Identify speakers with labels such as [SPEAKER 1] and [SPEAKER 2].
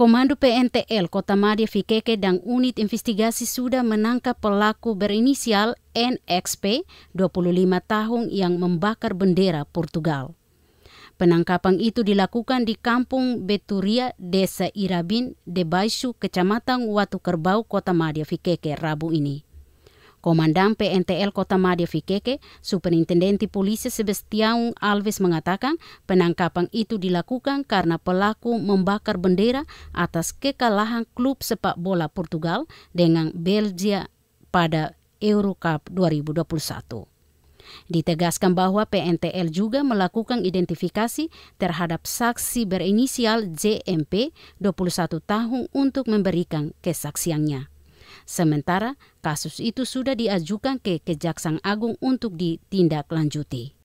[SPEAKER 1] Komando PNTL Kota Madia Fikeke dan unit investigasi sudah menangkap pelaku berinisial NXP 25 tahun yang membakar bendera Portugal. Penangkapan itu dilakukan di Kampung Beturia, Desa Irabin, Debaisu, Kecamatan Watu Kerbau, Kota Madia Fikeke, Rabu ini. Komandan PNTL Kota Madia Fikeke, Superintendenti Polisi Sebastian Alves mengatakan penangkapan itu dilakukan karena pelaku membakar bendera atas kekalahan klub sepak bola Portugal dengan Belgia pada Euro Cup 2021. Ditegaskan bahwa PNTL juga melakukan identifikasi terhadap saksi berinisial JMP 21 tahun untuk memberikan kesaksiannya. Sementara kasus itu sudah diajukan ke Kejaksaan Agung untuk ditindaklanjuti.